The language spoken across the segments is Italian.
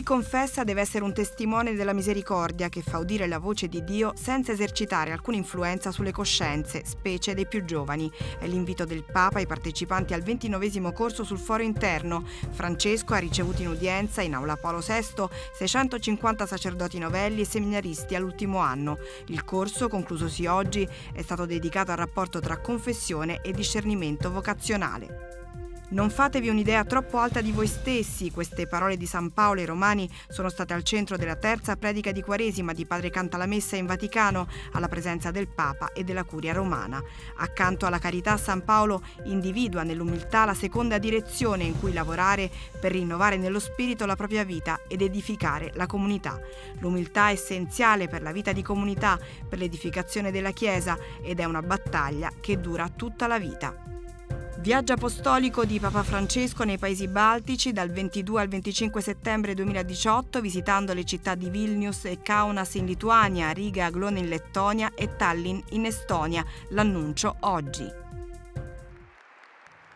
Chi confessa deve essere un testimone della misericordia che fa udire la voce di Dio senza esercitare alcuna influenza sulle coscienze, specie dei più giovani. È l'invito del Papa ai partecipanti al ventinovesimo corso sul foro interno. Francesco ha ricevuto in udienza in aula Paolo VI 650 sacerdoti novelli e seminaristi all'ultimo anno. Il corso, conclusosi oggi, è stato dedicato al rapporto tra confessione e discernimento vocazionale. Non fatevi un'idea troppo alta di voi stessi, queste parole di San Paolo ai Romani sono state al centro della terza predica di Quaresima di Padre Cantalamessa in Vaticano, alla presenza del Papa e della Curia romana. Accanto alla carità San Paolo individua nell'umiltà la seconda direzione in cui lavorare per rinnovare nello spirito la propria vita ed edificare la comunità. L'umiltà è essenziale per la vita di comunità, per l'edificazione della Chiesa ed è una battaglia che dura tutta la vita. Viaggio apostolico di Papa Francesco nei Paesi Baltici dal 22 al 25 settembre 2018 visitando le città di Vilnius e Kaunas in Lituania, Riga, Glone in Lettonia e Tallinn in Estonia. L'annuncio oggi.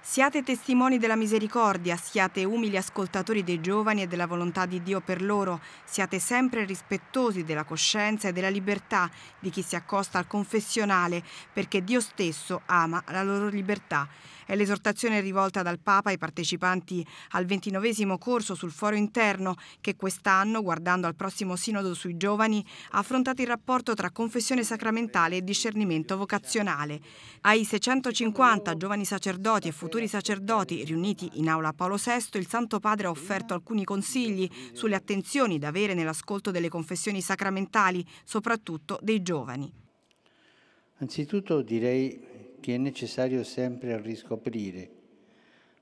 Siate testimoni della misericordia, siate umili ascoltatori dei giovani e della volontà di Dio per loro, siate sempre rispettosi della coscienza e della libertà di chi si accosta al confessionale, perché Dio stesso ama la loro libertà. È l'esortazione rivolta dal Papa ai partecipanti al ventinovesimo corso sul foro interno che quest'anno, guardando al prossimo sinodo sui giovani, ha affrontato il rapporto tra confessione sacramentale e discernimento vocazionale. Ai 650 giovani sacerdoti e futuri futuri sacerdoti riuniti in aula Paolo VI, il Santo Padre ha offerto alcuni consigli sulle attenzioni da avere nell'ascolto delle confessioni sacramentali, soprattutto dei giovani. Anzitutto direi che è necessario sempre riscoprire,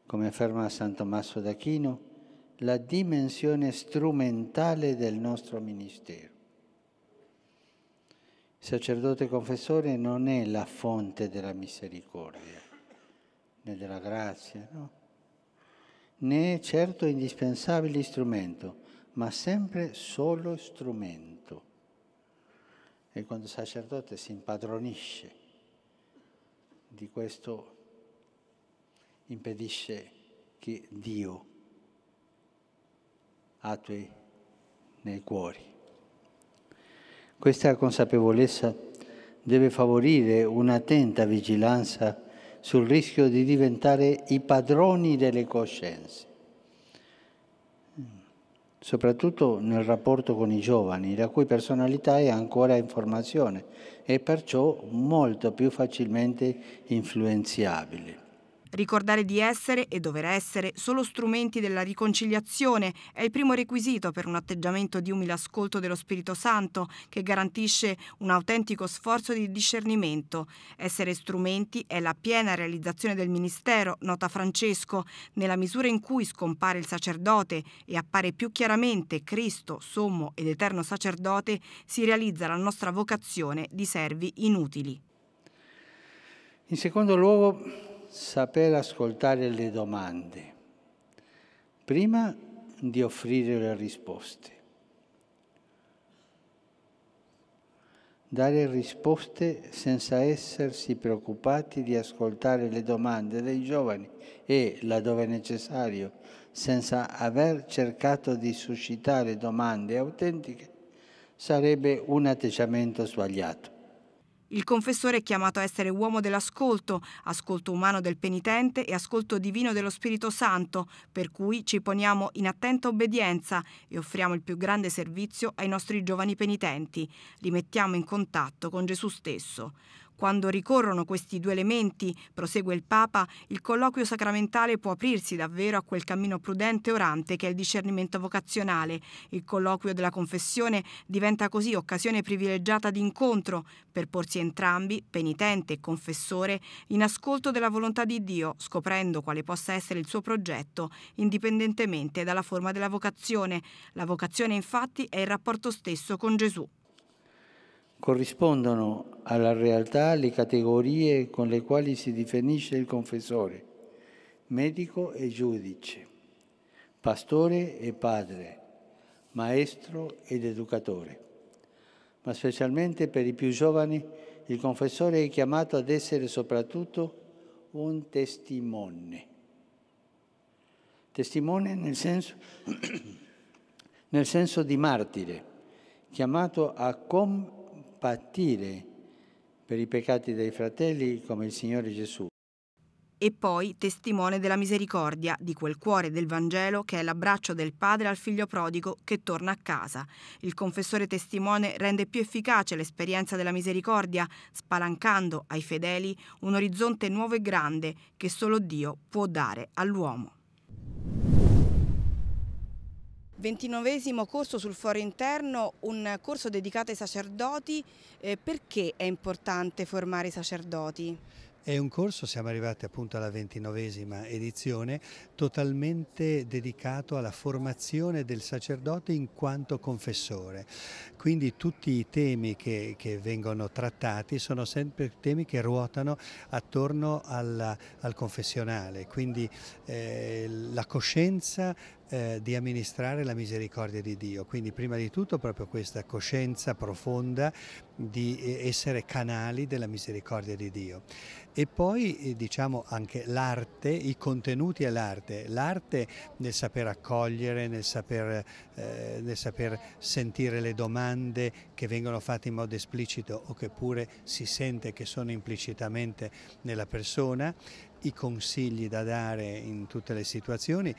come afferma San Tommaso d'Achino, la dimensione strumentale del nostro ministero. Il sacerdote confessore non è la fonte della misericordia, né della grazia, no? né certo indispensabile strumento, ma sempre solo strumento. E quando il sacerdote si impadronisce di questo, impedisce che Dio attui nei cuori. Questa consapevolezza deve favorire un'attenta vigilanza sul rischio di diventare i padroni delle coscienze. Soprattutto nel rapporto con i giovani, la cui personalità è ancora in formazione e perciò molto più facilmente influenziabile. Ricordare di essere e dover essere solo strumenti della riconciliazione è il primo requisito per un atteggiamento di umile ascolto dello Spirito Santo che garantisce un autentico sforzo di discernimento. Essere strumenti è la piena realizzazione del ministero, nota Francesco, nella misura in cui scompare il sacerdote e appare più chiaramente Cristo, sommo ed eterno sacerdote, si realizza la nostra vocazione di servi inutili. In secondo luogo, saper ascoltare le domande prima di offrire le risposte. Dare risposte senza essersi preoccupati di ascoltare le domande dei giovani e, laddove necessario, senza aver cercato di suscitare domande autentiche, sarebbe un atteggiamento sbagliato. Il confessore è chiamato a essere uomo dell'ascolto, ascolto umano del penitente e ascolto divino dello Spirito Santo, per cui ci poniamo in attenta obbedienza e offriamo il più grande servizio ai nostri giovani penitenti. Li mettiamo in contatto con Gesù stesso. Quando ricorrono questi due elementi, prosegue il Papa, il colloquio sacramentale può aprirsi davvero a quel cammino prudente e orante che è il discernimento vocazionale. Il colloquio della confessione diventa così occasione privilegiata di incontro per porsi entrambi, penitente e confessore, in ascolto della volontà di Dio, scoprendo quale possa essere il suo progetto, indipendentemente dalla forma della vocazione. La vocazione infatti è il rapporto stesso con Gesù corrispondono alla realtà le categorie con le quali si definisce il confessore, medico e giudice, pastore e padre, maestro ed educatore. Ma specialmente per i più giovani il confessore è chiamato ad essere soprattutto un testimone. Testimone nel senso, nel senso di martire, chiamato a compiere patire per i peccati dei fratelli come il Signore Gesù. E poi testimone della misericordia, di quel cuore del Vangelo che è l'abbraccio del padre al figlio prodigo che torna a casa. Il confessore testimone rende più efficace l'esperienza della misericordia, spalancando ai fedeli un orizzonte nuovo e grande che solo Dio può dare all'uomo. 29 corso sul foro interno, un corso dedicato ai sacerdoti. Eh, perché è importante formare i sacerdoti? È un corso, siamo arrivati appunto alla ventinovesima edizione, totalmente dedicato alla formazione del sacerdote in quanto confessore. Quindi tutti i temi che, che vengono trattati sono sempre temi che ruotano attorno alla, al confessionale, quindi eh, la coscienza eh, di amministrare la misericordia di Dio. Quindi prima di tutto proprio questa coscienza profonda di eh, essere canali della misericordia di Dio. E poi eh, diciamo anche l'arte, i contenuti e l'arte, l'arte nel saper accogliere, nel saper, eh, nel saper sentire le domande che vengono fatte in modo esplicito o che pure si sente che sono implicitamente nella persona, i consigli da dare in tutte le situazioni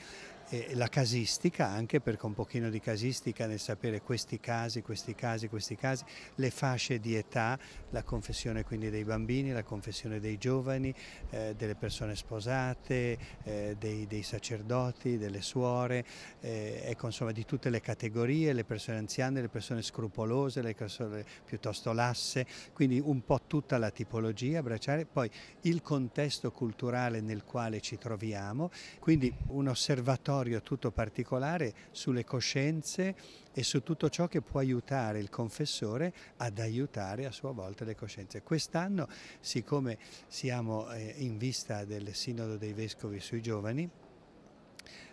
e la casistica anche perché un pochino di casistica nel sapere questi casi, questi casi, questi casi, le fasce di età, la confessione quindi dei bambini, la confessione dei giovani, eh, delle persone sposate, eh, dei, dei, sacerdoti, delle suore, eh, ecco insomma di tutte le categorie, le persone anziane, le persone scrupolose, le persone piuttosto lasse, quindi un po' tutta la tipologia, abbracciare poi il contesto culturale nel quale ci troviamo, quindi un osservatorio territorio tutto particolare, sulle coscienze e su tutto ciò che può aiutare il confessore ad aiutare a sua volta le coscienze. Quest'anno, siccome siamo eh, in vista del Sinodo dei Vescovi sui giovani,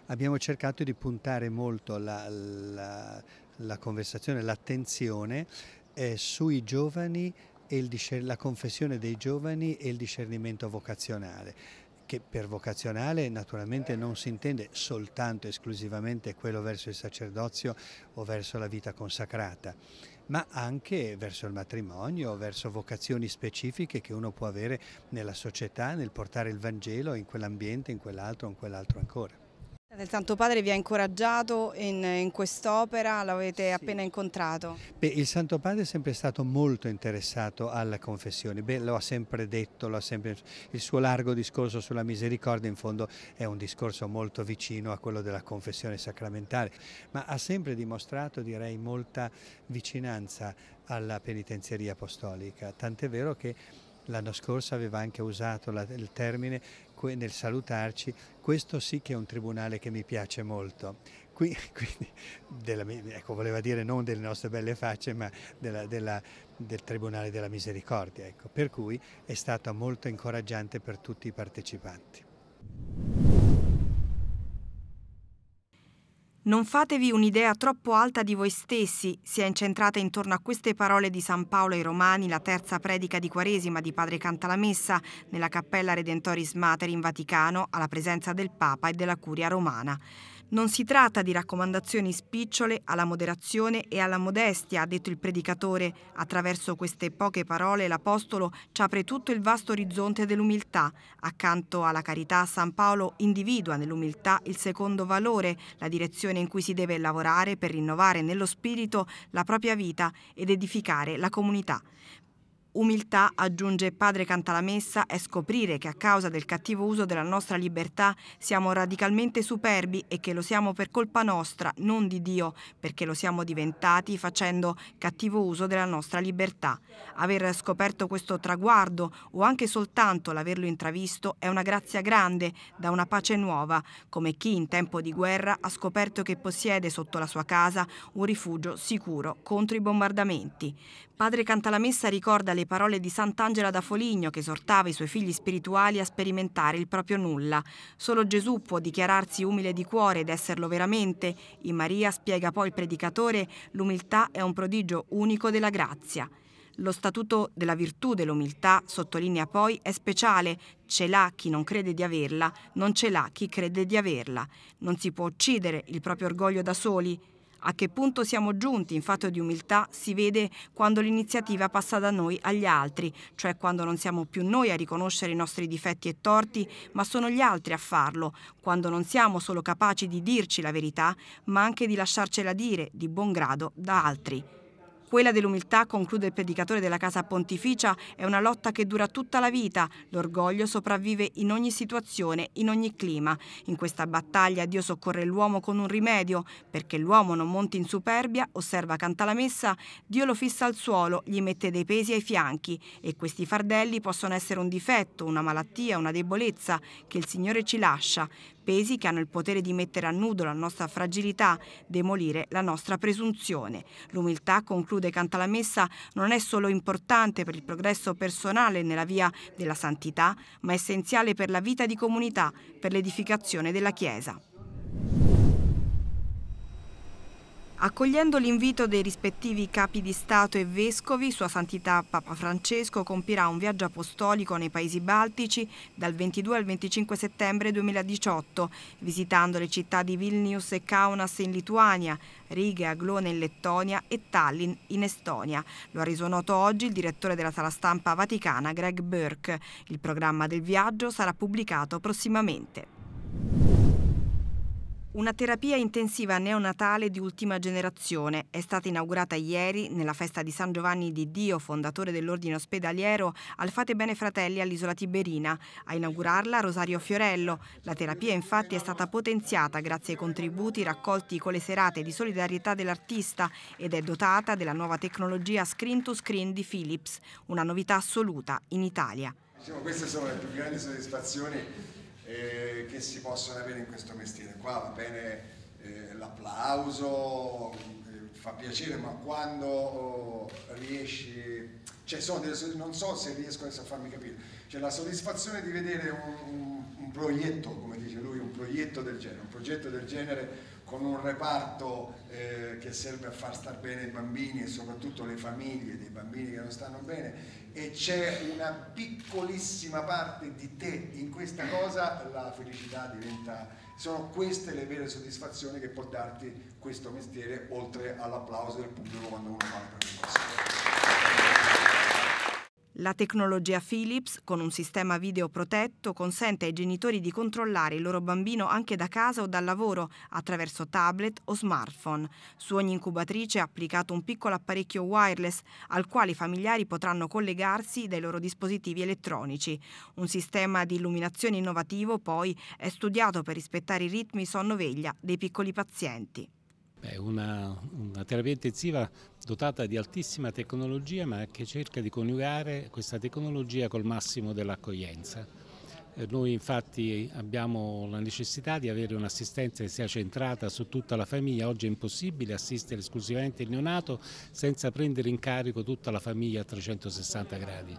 abbiamo cercato di puntare molto la, la, la conversazione, l'attenzione eh, sui giovani e il, la confessione dei giovani e il discernimento vocazionale che per vocazionale naturalmente non si intende soltanto esclusivamente quello verso il sacerdozio o verso la vita consacrata, ma anche verso il matrimonio, verso vocazioni specifiche che uno può avere nella società, nel portare il Vangelo in quell'ambiente, in quell'altro, in quell'altro ancora. Del Santo Padre vi ha incoraggiato in, in quest'opera, l'avete sì. appena incontrato? Beh, il Santo Padre è sempre stato molto interessato alla confessione, Beh, lo ha sempre detto, lo ha sempre... il suo largo discorso sulla misericordia in fondo è un discorso molto vicino a quello della confessione sacramentale, ma ha sempre dimostrato direi molta vicinanza alla penitenzieria apostolica, tant'è vero che L'anno scorso aveva anche usato la, il termine nel salutarci, questo sì che è un tribunale che mi piace molto. Qui, quindi, della, ecco, voleva dire non delle nostre belle facce, ma della, della, del Tribunale della Misericordia. Ecco. Per cui è stato molto incoraggiante per tutti i partecipanti. Non fatevi un'idea troppo alta di voi stessi, si è incentrata intorno a queste parole di San Paolo ai Romani, la terza predica di Quaresima di Padre Cantalamessa, nella Cappella Redentoris Mater in Vaticano, alla presenza del Papa e della Curia romana. Non si tratta di raccomandazioni spicciole alla moderazione e alla modestia, ha detto il predicatore. Attraverso queste poche parole l'Apostolo ci apre tutto il vasto orizzonte dell'umiltà. Accanto alla carità, San Paolo individua nell'umiltà il secondo valore, la direzione in cui si deve lavorare per rinnovare nello spirito la propria vita ed edificare la comunità. Umiltà, aggiunge padre Cantalamessa, è scoprire che a causa del cattivo uso della nostra libertà siamo radicalmente superbi e che lo siamo per colpa nostra, non di Dio, perché lo siamo diventati facendo cattivo uso della nostra libertà. Aver scoperto questo traguardo o anche soltanto l'averlo intravisto è una grazia grande, da una pace nuova, come chi in tempo di guerra ha scoperto che possiede sotto la sua casa un rifugio sicuro contro i bombardamenti. Padre Cantalamessa ricorda le le parole di Sant'Angela da Foligno che esortava i suoi figli spirituali a sperimentare il proprio nulla. Solo Gesù può dichiararsi umile di cuore ed esserlo veramente. In Maria spiega poi il predicatore, l'umiltà è un prodigio unico della grazia. Lo statuto della virtù dell'umiltà, sottolinea poi, è speciale, ce l'ha chi non crede di averla, non ce l'ha chi crede di averla. Non si può uccidere il proprio orgoglio da soli, a che punto siamo giunti in fatto di umiltà si vede quando l'iniziativa passa da noi agli altri, cioè quando non siamo più noi a riconoscere i nostri difetti e torti, ma sono gli altri a farlo, quando non siamo solo capaci di dirci la verità, ma anche di lasciarcela dire di buon grado da altri. Quella dell'umiltà, conclude il predicatore della Casa Pontificia, è una lotta che dura tutta la vita. L'orgoglio sopravvive in ogni situazione, in ogni clima. In questa battaglia Dio soccorre l'uomo con un rimedio, perché l'uomo non monti in superbia, osserva canta la messa, Dio lo fissa al suolo, gli mette dei pesi ai fianchi e questi fardelli possono essere un difetto, una malattia, una debolezza che il Signore ci lascia, pesi che hanno il potere di mettere a nudo la nostra fragilità, demolire la nostra presunzione. L'umiltà, conclude Canta la Messa, non è solo importante per il progresso personale nella via della santità, ma è essenziale per la vita di comunità, per l'edificazione della Chiesa. Accogliendo l'invito dei rispettivi capi di Stato e vescovi, Sua Santità Papa Francesco compirà un viaggio apostolico nei Paesi Baltici dal 22 al 25 settembre 2018, visitando le città di Vilnius e Kaunas in Lituania, Riga e Aglone in Lettonia e Tallinn in Estonia. Lo ha reso noto oggi il direttore della sala stampa vaticana Greg Burke. Il programma del viaggio sarà pubblicato prossimamente. Una terapia intensiva neonatale di ultima generazione è stata inaugurata ieri nella festa di San Giovanni di Dio, fondatore dell'ordine ospedaliero, al Fate Bene Fratelli all'isola Tiberina. A inaugurarla Rosario Fiorello. La terapia infatti è stata potenziata grazie ai contributi raccolti con le serate di solidarietà dell'artista ed è dotata della nuova tecnologia screen to screen di Philips, una novità assoluta in Italia. Diciamo, queste sono le più grandi soddisfazioni eh, che si possono avere in questo mestiere. Qua va bene eh, l'applauso, eh, fa piacere, ma quando oh, riesci, cioè delle, non so se riesco adesso a farmi capire, cioè la soddisfazione di vedere un, un, un proietto, come dice lui, un proietto del genere, un progetto del genere con un reparto eh, che serve a far star bene i bambini e soprattutto le famiglie dei bambini che non stanno bene e c'è una piccolissima parte di te in questa cosa la felicità diventa sono queste le vere soddisfazioni che può darti questo mestiere oltre all'applauso del pubblico quando uno fa le prenotazioni la tecnologia Philips, con un sistema video protetto, consente ai genitori di controllare il loro bambino anche da casa o dal lavoro attraverso tablet o smartphone. Su ogni incubatrice è applicato un piccolo apparecchio wireless al quale i familiari potranno collegarsi dai loro dispositivi elettronici. Un sistema di illuminazione innovativo poi è studiato per rispettare i ritmi sonno-veglia dei piccoli pazienti. Beh, una, una, terapia intensiva dotata di altissima tecnologia ma che cerca di coniugare questa tecnologia col massimo dell'accoglienza. Eh, noi infatti abbiamo la necessità di avere un'assistenza che sia centrata su tutta la famiglia, oggi è impossibile assistere esclusivamente il neonato senza prendere in carico tutta la famiglia a 360 gradi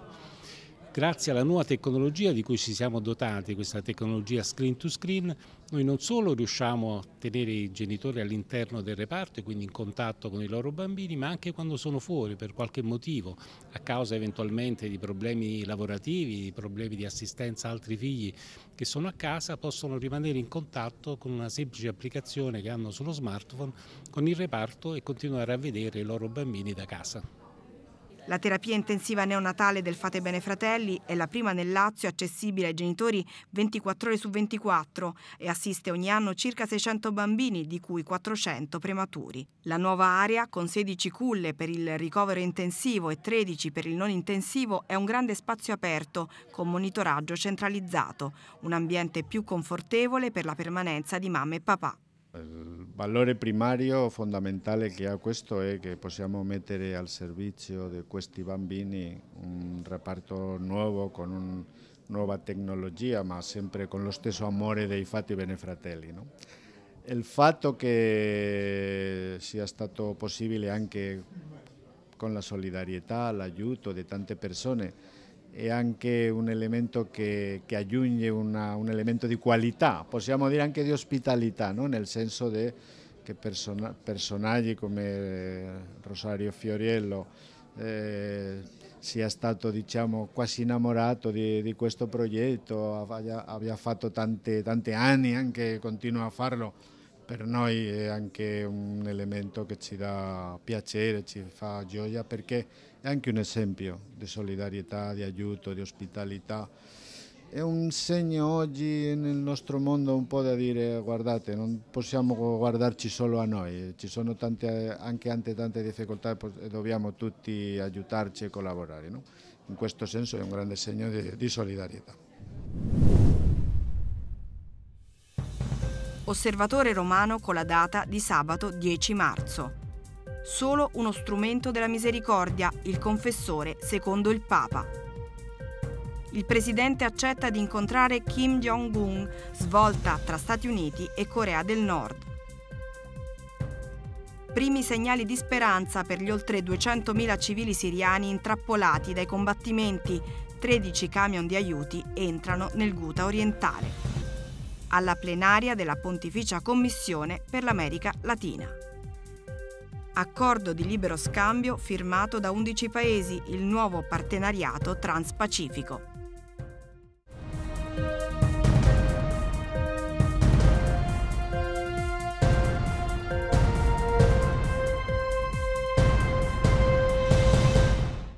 grazie alla nuova tecnologia di cui ci siamo dotati, questa tecnologia screen to screen, noi non solo riusciamo a tenere i genitori all'interno del reparto e quindi in contatto con i loro bambini, ma anche quando sono fuori per qualche motivo, a causa eventualmente di problemi lavorativi, di problemi di assistenza a altri figli che sono a casa, possono rimanere in contatto con una semplice applicazione che hanno sullo smartphone con il reparto e continuare a vedere i loro bambini da casa. La terapia intensiva neonatale del Fate Bene Fratelli è la prima nel Lazio accessibile ai genitori 24 ore su 24 e assiste ogni anno circa 600 bambini, di cui 400 prematuri. La nuova area, con 16 culle per il ricovero intensivo e 13 per il non intensivo, è un grande spazio aperto con monitoraggio centralizzato, un ambiente più confortevole per la permanenza di mamma e papà. Il valore primario fondamentale che ha questo è che possiamo mettere al servizio di questi bambini un reparto nuovo con una nuova tecnologia ma sempre con lo stesso amore dei fatti benefratelli. No? Il fatto che sia stato possibile anche con la solidarietà, l'aiuto di tante persone è anche un elemento che, che aggiunge una, un elemento di qualità, possiamo dire anche di ospitalità, no? nel senso de, che persona, personaggi come eh, Rosario Fioriello eh, sia stato diciamo, quasi innamorato di, di questo progetto, abbia, abbia fatto tante, tante anni, anche continua a farlo, per noi è anche un elemento che ci dà piacere, ci fa gioia perché è anche un esempio di solidarietà, di aiuto, di ospitalità. È un segno oggi nel nostro mondo un po' da dire guardate, non possiamo guardarci solo a noi, ci sono tante, anche, anche tante difficoltà e dobbiamo tutti aiutarci e collaborare. No? In questo senso è un grande segno di, di solidarietà. Osservatore romano con la data di sabato 10 marzo solo uno strumento della misericordia, il confessore, secondo il Papa. Il presidente accetta di incontrare Kim Jong-un, svolta tra Stati Uniti e Corea del Nord. Primi segnali di speranza per gli oltre 200.000 civili siriani intrappolati dai combattimenti, 13 camion di aiuti entrano nel Ghouta orientale. Alla plenaria della Pontificia Commissione per l'America Latina accordo di libero scambio firmato da 11 paesi, il nuovo partenariato transpacifico.